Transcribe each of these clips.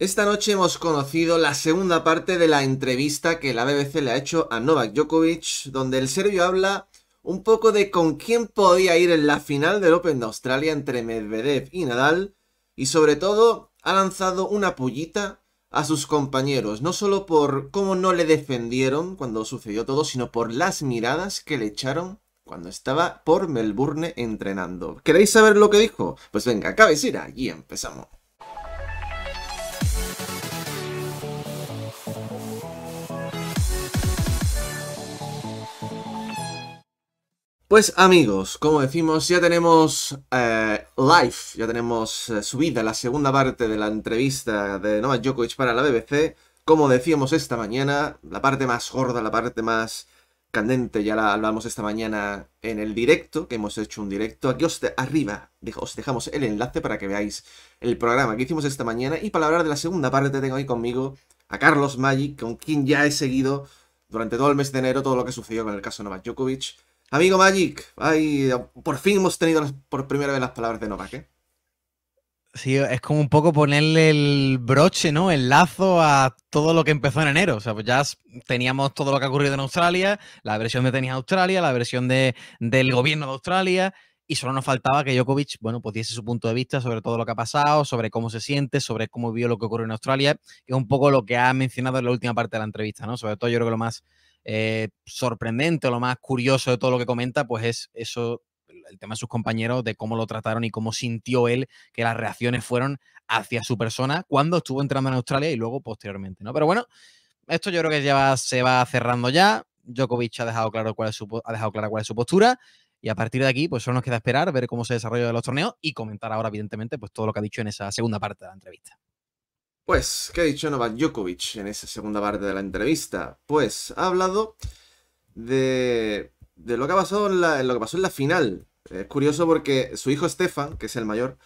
Esta noche hemos conocido la segunda parte de la entrevista que la BBC le ha hecho a Novak Djokovic, donde el serbio habla un poco de con quién podía ir en la final del Open de Australia entre Medvedev y Nadal, y sobre todo ha lanzado una pullita a sus compañeros, no solo por cómo no le defendieron cuando sucedió todo, sino por las miradas que le echaron cuando estaba por Melbourne entrenando. ¿Queréis saber lo que dijo? Pues venga, cabecera, allí empezamos. Pues amigos, como decimos, ya tenemos eh, live, ya tenemos eh, subida la segunda parte de la entrevista de Novak Djokovic para la BBC. Como decíamos esta mañana, la parte más gorda, la parte más candente, ya la hablamos esta mañana en el directo, que hemos hecho un directo. Aquí os arriba os dejamos el enlace para que veáis el programa que hicimos esta mañana. Y para hablar de la segunda parte tengo ahí conmigo a Carlos Magic, con quien ya he seguido durante todo el mes de enero todo lo que sucedió con el caso Novak Djokovic Amigo Magic, por fin hemos tenido por primera vez las palabras de Novak, ¿eh? Sí, es como un poco ponerle el broche, ¿no? El lazo a todo lo que empezó en enero. O sea, pues ya teníamos todo lo que ha ocurrido en Australia, la versión de tenis Australia, la versión del gobierno de Australia, y solo nos faltaba que Djokovic, bueno, pues diese su punto de vista sobre todo lo que ha pasado, sobre cómo se siente, sobre cómo vio lo que ocurrió en Australia, y un poco lo que ha mencionado en la última parte de la entrevista, ¿no? Sobre todo yo creo que lo más eh, sorprendente o lo más curioso de todo lo que comenta, pues es eso, el tema de sus compañeros, de cómo lo trataron y cómo sintió él que las reacciones fueron hacia su persona cuando estuvo entrando en Australia y luego posteriormente, ¿no? Pero bueno, esto yo creo que ya se va cerrando ya. Djokovic ha dejado, claro cuál es su, ha dejado clara cuál es su postura. Y a partir de aquí, pues solo nos queda esperar, ver cómo se desarrolla los torneos y comentar ahora, evidentemente, pues todo lo que ha dicho en esa segunda parte de la entrevista. Pues, ¿qué ha dicho Novak Djokovic en esa segunda parte de la entrevista? Pues, ha hablado de, lo, que ha pasado en lo que pasó en la final. Es curioso porque su hijo Stefan, que es el mayor,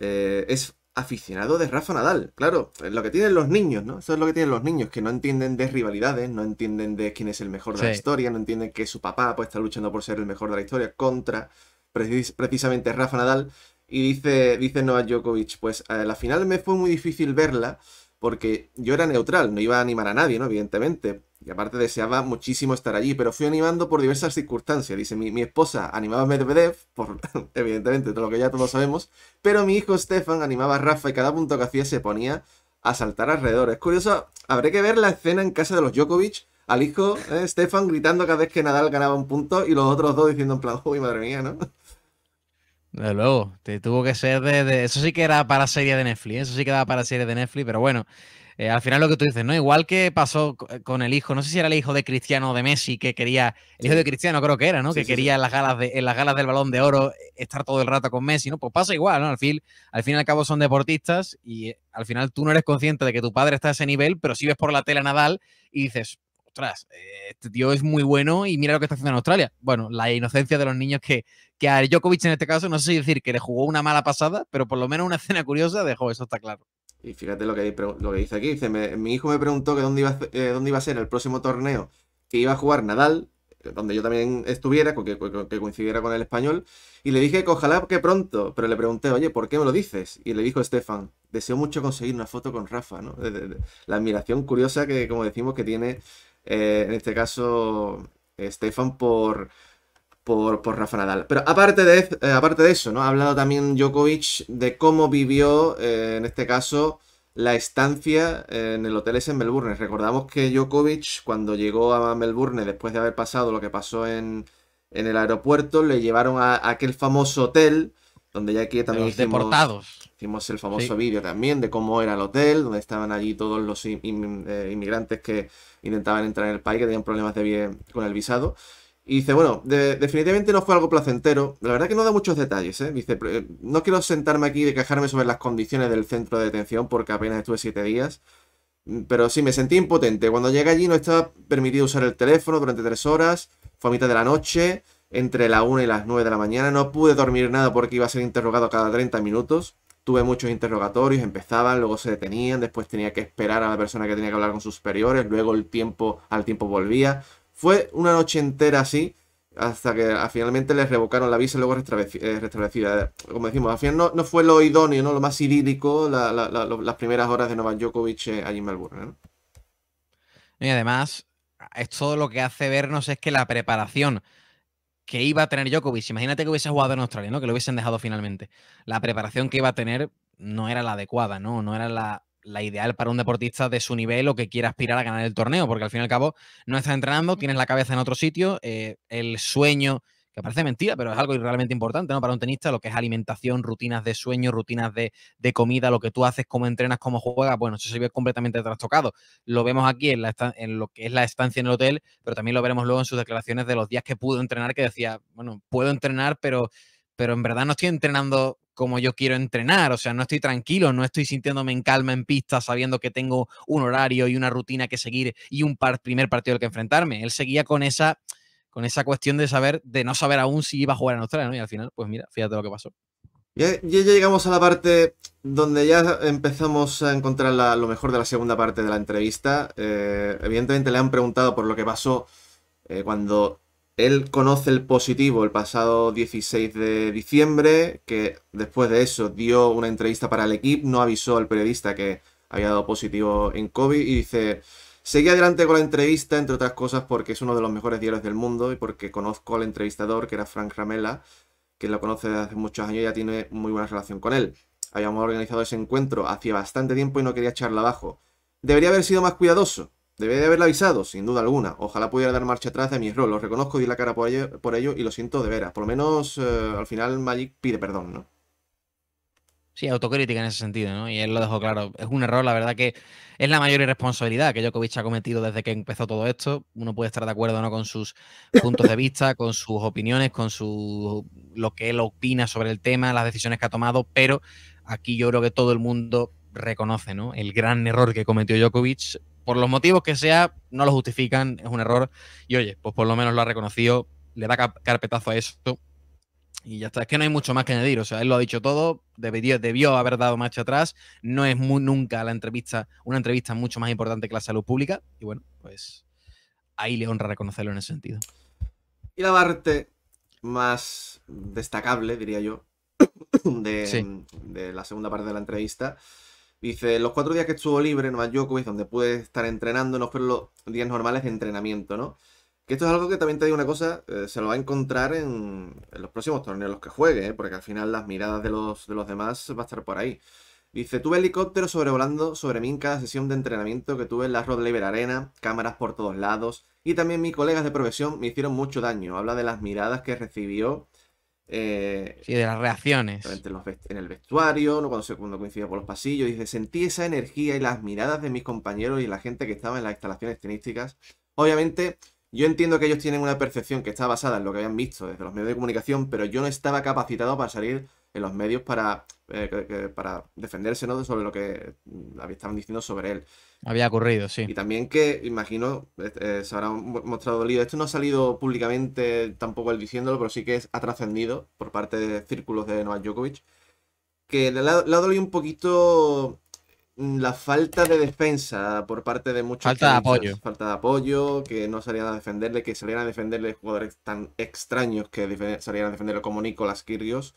eh, es aficionado de Rafa Nadal. Claro, es lo que tienen los niños, ¿no? Eso es lo que tienen los niños, que no entienden de rivalidades, no entienden de quién es el mejor de la historia, no entienden que su papá pues, está luchando por ser el mejor de la historia contra precisamente Rafa Nadal. Y dice, dice Novak Djokovic, pues eh, la final me fue muy difícil verla porque yo era neutral, no iba a animar a nadie, ¿no? Evidentemente. Y aparte deseaba muchísimo estar allí, pero fui animando por diversas circunstancias. Dice, mi, esposa animaba a Medvedev, por, evidentemente, todo lo que ya todos sabemos, pero mi hijo Stefan animaba a Rafa y cada punto que hacía se ponía a saltar alrededor. Es curioso, habré que ver la escena en casa de los Djokovic, al hijo eh, Stefan gritando cada vez que Nadal ganaba un punto y los otros dos diciendo en plan, uy, madre mía, ¿no? De luego, te tuvo que ser de, Eso sí que era para serie de Netflix, eso sí que daba para serie de Netflix, pero bueno, eh, al final lo que tú dices, ¿no? Igual que pasó eh, con el hijo, no sé si era el hijo de Cristiano o de Messi, que quería... El hijo de Cristiano creo que era, ¿no? que quería En, las galas en las galas del balón de oro eh, estar todo el rato con Messi, ¿no? Pues pasa igual, ¿no? Al fin, al fin y al cabo son deportistas y al final tú no eres consciente de que tu padre está a ese nivel, pero si ves por la tele a Nadal y dices, ostras, eh, este tío es muy bueno y mira lo que está haciendo en Australia. Bueno, la inocencia de los niños que, que a Djokovic en este caso, no sé si decir que le jugó una mala pasada, pero por lo menos una escena curiosa dejó, eso está claro. Y fíjate lo que, lo que dice aquí, dice, mi hijo me preguntó que dónde iba, eh, dónde iba a ser el próximo torneo que iba a jugar Nadal, eh, donde yo también estuviera, que, coincidiera con el español, y le dije ojalá que pronto, pero le pregunté, oye, ¿por qué me lo dices? Y le dijo Estefan, deseo mucho conseguir una foto con Rafa, ¿no? la admiración curiosa que, como decimos, que tiene eh, en este caso, Stefan por, por, Rafa Nadal. Pero aparte de, eh, aparte de eso, ¿no? Ha hablado también Djokovic de cómo vivió, eh, en este caso, la estancia en el hotel ese en Melbourne. Recordamos que Djokovic, cuando llegó a Melbourne, después de haber pasado lo que pasó en, en el aeropuerto, le llevaron a aquel famoso hotel donde ya aquí también hicimos, el famoso vídeo también de cómo era el hotel, donde estaban allí todos los eh, inmigrantes que intentaban entrar en el país, que tenían problemas de bien con el visado. Y dice, bueno, definitivamente no fue algo placentero. La verdad que no da muchos detalles, ¿eh? Dice, no quiero sentarme aquí y quejarme sobre las condiciones del centro de detención porque apenas estuve siete días. Mm, pero sí, me sentí impotente. Cuando llegué allí no estaba permitido usar el teléfono durante tres horas. Fue a mitad de la noche entre la 1 y las 9 de la mañana. No pude dormir nada porque iba a ser interrogado cada 30 minutos. Tuve muchos interrogatorios, empezaban, luego se detenían, después tenía que esperar a la persona que tenía que hablar con sus superiores, luego el tiempo al tiempo volvía. Fue una noche entera así, hasta que ah, finalmente les revocaron la visa y luego restablecida. Eh, Como decimos, al final no, no, fue lo idóneo, ¿no? Lo más idílico las primeras horas de Novak Djokovic eh, allí en Melbourne, Y además, esto lo que hace vernos es que la preparación que iba a tener Djokovic. Imagínate que hubiese jugado en Australia, ¿no? Que lo hubiesen dejado finalmente. La preparación que iba a tener no era la adecuada, ¿no? No era la, la ideal para un deportista de su nivel o que quiera aspirar a ganar el torneo, porque al fin y al cabo no estás entrenando, tienes la cabeza en otro sitio, eh, el sueño que parece mentira, pero es algo realmente importante ¿no? para un tenista, lo que es alimentación, rutinas de sueño, rutinas de, comida, lo que tú haces, cómo entrenas, cómo juegas, bueno, eso se ve completamente trastocado. Lo vemos aquí en, lo que es la estancia en el hotel, pero también lo veremos luego en sus declaraciones de los días que pudo entrenar, que decía, bueno, puedo entrenar, pero, pero en verdad no estoy entrenando como yo quiero entrenar, o sea, no estoy tranquilo, no estoy sintiéndome en calma en pista, sabiendo que tengo un horario y una rutina que seguir y un primer partido al que enfrentarme. Él seguía con esa con esa cuestión de saber, de no saber aún si iba a jugar en Australia, ¿no? Y al final, pues mira, fíjate lo que pasó. Ya, ya llegamos a la parte donde ya empezamos a encontrar lo mejor de la segunda parte de la entrevista. Eh, evidentemente le han preguntado por lo que pasó eh, cuando él conoce el positivo el pasado 16 de diciembre, que después de eso dio una entrevista para el equipo, no avisó al periodista que había dado positivo en COVID y dice, Seguí adelante con la entrevista, entre otras cosas porque es uno de los mejores diarios del mundo y porque conozco al entrevistador, que era Frank Ramela, que lo conoce desde hace muchos años y ya tiene muy buena relación con él. Habíamos organizado ese encuentro hace bastante tiempo y no quería echarla abajo. Debería haber sido más cuidadoso. Debería de haberla avisado, sin duda alguna. Ojalá pudiera dar marcha atrás de mi rol. Lo reconozco, di la cara por ello, y lo siento de veras. Por lo menos eh, al final Magic pide perdón, ¿no? Sí, autocrítica en ese sentido, ¿no? Y él lo dejó claro. Es un error, la verdad que es la mayor irresponsabilidad que Djokovic ha cometido desde que empezó todo esto. Uno puede estar de acuerdo no con sus puntos de vista, con sus opiniones, con su lo que él opina sobre el tema, las decisiones que ha tomado, pero aquí yo creo que todo el mundo reconoce, ¿no? El gran error que cometió Djokovic, por los motivos que sea, no lo justifican, es un error. Y oye, pues por lo menos lo ha reconocido, le da carpetazo a eso. Y ya está, es que no hay mucho más que añadir, o sea, él lo ha dicho todo, debió, debió haber dado marcha atrás, no es nunca la entrevista, una entrevista mucho más importante que la salud pública, y bueno, pues ahí le honra reconocerlo en ese sentido. Y la parte más destacable, diría yo, de, la segunda parte de la entrevista, dice, los cuatro días que estuvo libre en York, donde puede estar entrenando, no fueron los días normales de entrenamiento, ¿no? Que esto es algo que también te digo una cosa, eh, se lo va a encontrar en, los próximos torneos los que juegue, ¿eh? porque al final las miradas de los, de los demás va a estar por ahí. Dice, tuve helicóptero sobrevolando sobre mí en cada sesión de entrenamiento que tuve en la Rod Laver Arena, cámaras por todos lados, y también mis colegas de profesión me hicieron mucho daño. Habla de las miradas que recibió. Eh, sí, de las reacciones. En, el vestuario, cuando, cuando coincidía por los pasillos. Dice, sentí esa energía y las miradas de mis compañeros y la gente que estaba en las instalaciones tenísticas. Obviamente, yo entiendo que ellos tienen una percepción que está basada en lo que habían visto desde los medios de comunicación, pero yo no estaba capacitado para salir en los medios para, eh, para defenderse ¿no? sobre lo que mm, estaban diciendo sobre él. Había ocurrido, sí. Y también que, imagino, eh, se habrá mostrado lío. Esto no ha salido públicamente tampoco él diciéndolo, pero sí que es, ha trascendido por parte de círculos de Novak Djokovic. Que le ha dolido un poquito Mm, la falta de defensa por parte de muchos. Falta de apoyo. Falta de apoyo, que no salían a defenderle, que salían a defenderle jugadores tan extraños que salían a defenderle como Nicolás Kirgios.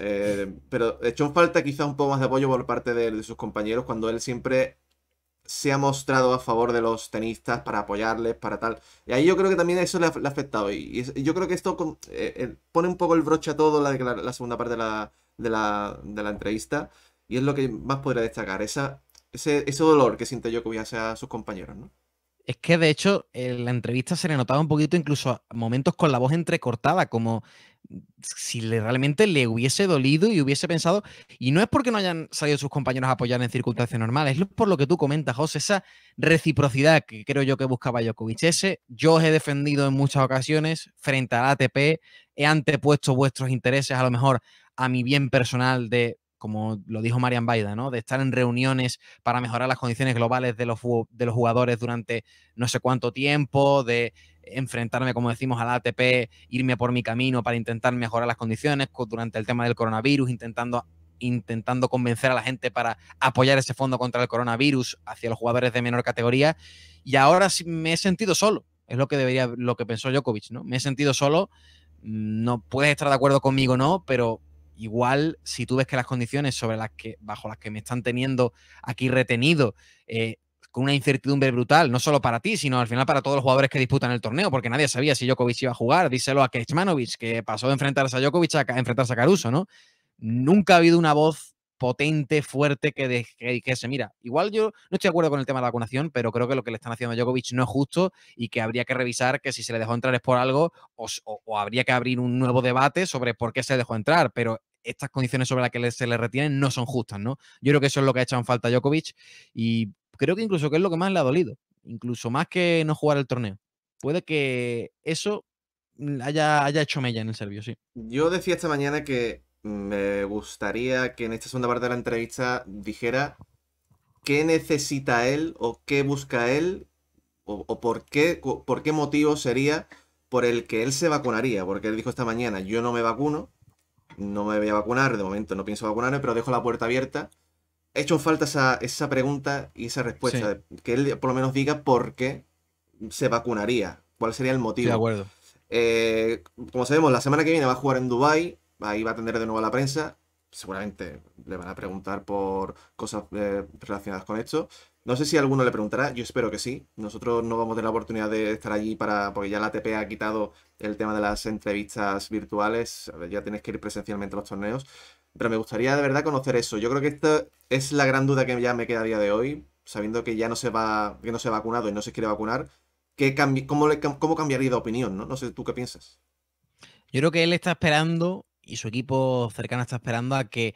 Eh, pero echó falta quizá un poco más de apoyo por parte de, sus compañeros cuando él siempre se ha mostrado a favor de los tenistas para apoyarles, para tal. Y ahí yo creo que también eso le ha, afectado. Y, yo creo que esto eh, eh, pone un poco el broche a todo la, la segunda parte de la, de la, de la entrevista y es lo que más podría destacar, esa, ese, ese dolor que siente Djokovic hacia sus compañeros, ¿no? Es que de hecho en la entrevista se le notaba un poquito incluso a momentos con la voz entrecortada, como si realmente le hubiese dolido y hubiese pensado, y no es porque no hayan salido sus compañeros a apoyar en circunstancias normales, es por lo que tú comentas, José, esa reciprocidad que creo yo que buscaba Djokovic. Ese, yo os he defendido en muchas ocasiones frente al ATP, he antepuesto vuestros intereses a lo mejor a mi bien personal de como lo dijo Marian Baida, ¿no? De estar en reuniones para mejorar las condiciones globales de los, de los jugadores durante no sé cuánto tiempo, de enfrentarme, como decimos, a la ATP, irme por mi camino para intentar mejorar las condiciones durante el tema del coronavirus, intentando intentando convencer a la gente para apoyar ese fondo contra el coronavirus hacia los jugadores de menor categoría y ahora sí me he sentido solo, es lo que debería lo que pensó Djokovic, ¿no? Me he sentido solo, mm, no puedes estar de acuerdo conmigo no, pero igual si tú ves que las condiciones sobre las que, bajo las que me están teniendo aquí retenido, eh, con una incertidumbre brutal, no solo para ti, sino al final para todos los jugadores que disputan el torneo, porque nadie sabía si Djokovic iba a jugar. Díselo a Kecmanovic, que pasó de enfrentarse a Djokovic a enfrentarse a Caruso, ¿no? Nunca ha habido una voz potente, fuerte, que, dijese, que, se mira. Igual yo no estoy de acuerdo con el tema de la vacunación, pero creo que lo que le están haciendo a Djokovic no es justo y que habría que revisar que si se le dejó entrar es por algo o, habría que abrir un nuevo debate sobre por qué se dejó entrar, pero estas condiciones sobre las que se le retienen no son justas, ¿no? Yo creo que eso es lo que ha hecho en falta a Djokovic y creo que incluso que es lo que más le ha dolido, incluso más que no jugar el torneo. Puede que eso mm, haya, haya hecho mella en el serbio, sí. Yo decía esta mañana que me gustaría que en esta segunda parte de la entrevista dijera qué necesita él o qué busca él o, por, qué, por qué motivo sería por el que él se vacunaría. Porque él dijo esta mañana, yo no me vacuno, no me voy a vacunar, de momento no pienso vacunarme, pero dejo la puerta abierta. He hecho falta esa, pregunta y esa respuesta, que él por lo menos diga por qué se vacunaría, cuál sería el motivo. de acuerdo. Eh, como sabemos, la semana que viene va a jugar en Dubai ahí va a atender de nuevo a la prensa. Seguramente le van a preguntar por cosas eh, relacionadas con esto. No sé si alguno le preguntará, yo espero que sí. Nosotros no vamos a tener la oportunidad de estar allí para. porque ya la ATP ha quitado el tema de las entrevistas virtuales. Ya tienes que ir presencialmente a los torneos. Pero me gustaría de verdad conocer eso. Yo creo que esta es la gran duda que ya me queda día de hoy, sabiendo que ya no se va, que no se ha vacunado y no se quiere vacunar. ¿qué cómo, cambiaría de opinión? ¿no? no sé tú qué piensas. Yo creo que él está esperando y su equipo cercano está esperando a que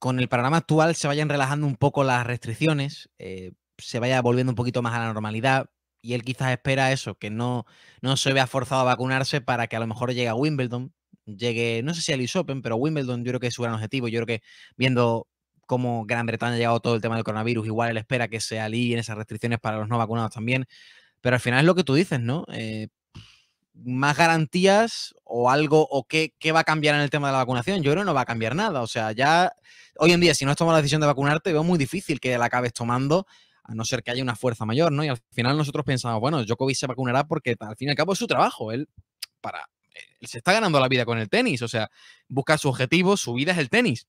con el panorama actual se vayan relajando un poco las restricciones, eh, se vaya volviendo un poquito más a la normalidad. Y él quizás espera eso, que no, no se vea forzado a vacunarse para que a lo mejor llegue a Wimbledon, llegue, no sé si a US Open, pero Wimbledon yo creo que es su gran objetivo. Yo creo que viendo cómo Gran Bretaña ha llegado todo el tema del coronavirus, igual él espera que se en esas restricciones para los no vacunados también. Pero al final es lo que tú dices, ¿no? Eh, más garantías o algo, o qué, va a cambiar en el tema de la vacunación. Yo creo que no va a cambiar nada. O sea, ya hoy en día, si no has tomado la decisión de vacunarte, veo muy difícil que la acabes tomando, a no ser que haya una fuerza mayor, ¿no? Y al final nosotros pensamos, bueno, Jokovic se vacunará porque al fin y al cabo es su trabajo. Él, para, se está ganando la vida con el tenis. O sea, busca su objetivo, su vida es el tenis.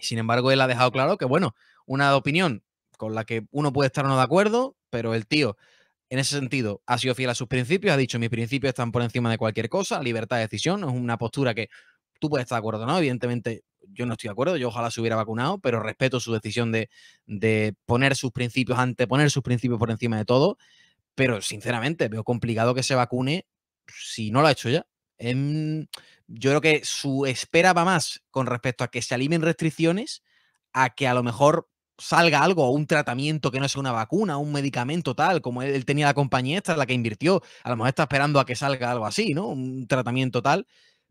Sin embargo, él ha dejado claro que, bueno, una opinión con la que uno puede estar o no de acuerdo, pero el tío en ese sentido, ha sido fiel a sus principios, ha dicho mis principios están por encima de cualquier cosa, libertad de decisión, es una postura que tú puedes estar de acuerdo, ¿no? Evidentemente yo no estoy de acuerdo, yo ojalá se hubiera vacunado, pero respeto su decisión de, poner sus principios, poner sus principios por encima de todo, pero sinceramente veo complicado que se vacune si no lo ha hecho ya. Em, yo creo que su espera va más con respecto a que se alimen restricciones a que a lo mejor salga algo, un tratamiento que no sea una vacuna, un medicamento tal, como él, tenía la compañía esta, la que invirtió, a lo mejor está esperando a que salga algo así, ¿no? Un tratamiento tal,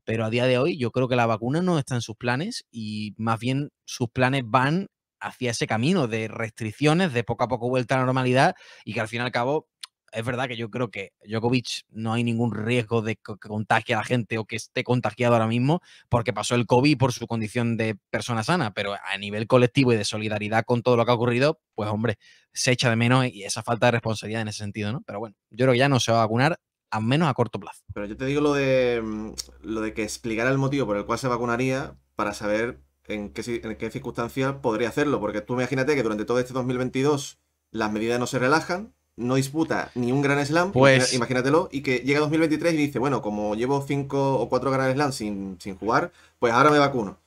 pero a día de hoy yo creo que la vacuna no está en sus planes y más bien sus planes van hacia ese camino de restricciones, de poco a poco vuelta a la normalidad y que al fin y al cabo es verdad que yo creo que Djokovic no hay ningún riesgo de que contagie a la gente o que esté contagiado ahora mismo porque pasó el COVID por su condición de persona sana, pero a nivel colectivo y de solidaridad con todo lo que ha ocurrido, pues hombre, se echa de menos y esa falta de responsabilidad en ese sentido, ¿no? Pero bueno, yo creo que ya no se va a vacunar al menos a corto plazo. Pero yo te digo lo de mm, lo de que explicara el motivo por el cual se vacunaría para saber en qué, en qué circunstancias podría hacerlo, porque tú imagínate que durante todo este 2022 las medidas no se relajan, no disputa ni un Gran Slam, pues... imagínatelo, y que llega 2023 y dice, bueno, como llevo 5 o 4 grandes Slam sin, jugar, pues ahora me vacuno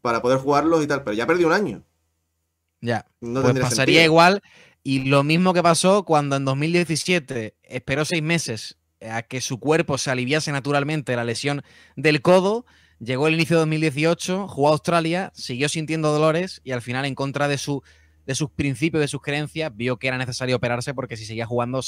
para poder jugarlos y tal, pero ya perdí un año. Ya, pues pasaría igual y lo mismo que pasó cuando en 2017 esperó 6 meses a que su cuerpo se aliviase naturalmente de la lesión del codo, Llegó el inicio de 2018, jugó a Australia, siguió sintiendo dolores y al final, en contra de su de sus principios, de sus creencias, vio que era necesario operarse porque si seguía jugando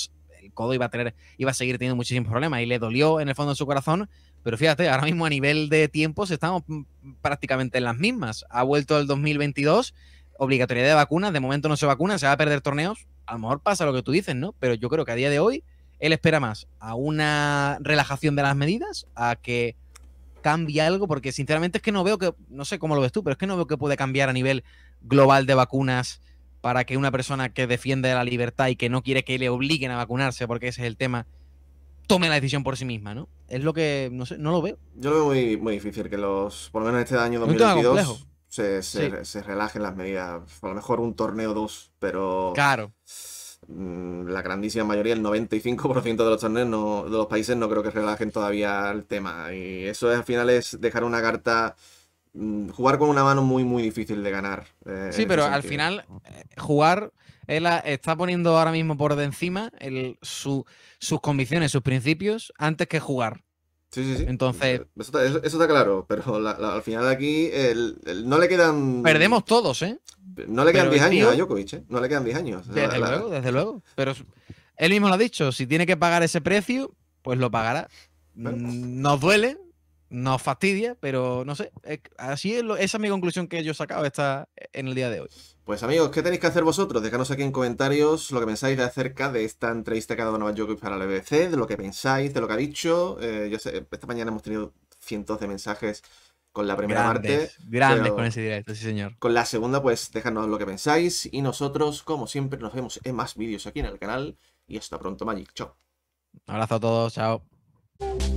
el codo iba a tener, iba a seguir teniendo muchísimos problemas y le dolió en el fondo de su corazón. Pero fíjate, ahora mismo a nivel de tiempos estamos mm, prácticamente en las mismas. Ha vuelto el 2022, obligatoriedad de vacunas, de momento no se vacuna, se va a perder torneos. A lo mejor pasa lo que tú dices, ¿no? Pero yo creo que a día de hoy él espera más a una relajación de las medidas, a que cambie algo, porque sinceramente es que no veo que, no sé cómo lo ves tú, pero es que no veo que puede cambiar a nivel global de vacunas para que una persona que defiende la libertad y que no quiere que le obliguen a vacunarse, porque ese es el tema, tome la decisión por sí misma, ¿no? Es lo que, no sé, no lo veo. Yo lo veo muy, difícil que los, por lo menos este año 2022, se, relajen las medidas. A lo mejor un torneo dos, pero... Claro. Mm, la grandísima mayoría, el 95% de los torneos de los países no creo que relajen todavía el tema. Y eso al final es dejar una carta Mm, jugar con una mano muy, muy difícil de ganar. Eh, sí, pero al final, eh, jugar, él está poniendo ahora mismo por de encima sus convicciones, sus principios, antes que jugar. Sí, sí, sí. Entonces. Eso está, claro, pero al final de aquí no le quedan. Perdemos todos, ¿eh? No le quedan 10 años a Djokovic, ¿eh? No le quedan 10 años. Desde, luego, desde luego. Pero él mismo lo ha dicho, si tiene que pagar ese precio, pues lo pagará. Nos duele, nos fastidia, pero no sé. Así es esa es mi conclusión que yo he sacado eh, en el día de hoy. Pues amigos, ¿qué tenéis que hacer vosotros? Dejadnos aquí en comentarios lo que pensáis acerca de esta entrevista que ha dado Novak Djokovic para la BBC, de lo que pensáis, de lo que ha dicho. Eh, sé, esta mañana hemos tenido cientos de mensajes con la primera parte. Grandes con ese directo, sí señor. Con la segunda, pues dejadnos lo que pensáis. Y nosotros, como siempre, nos vemos en más vídeos aquí en el canal. Y hasta pronto, Magic. Chao. Un abrazo a todos, chao.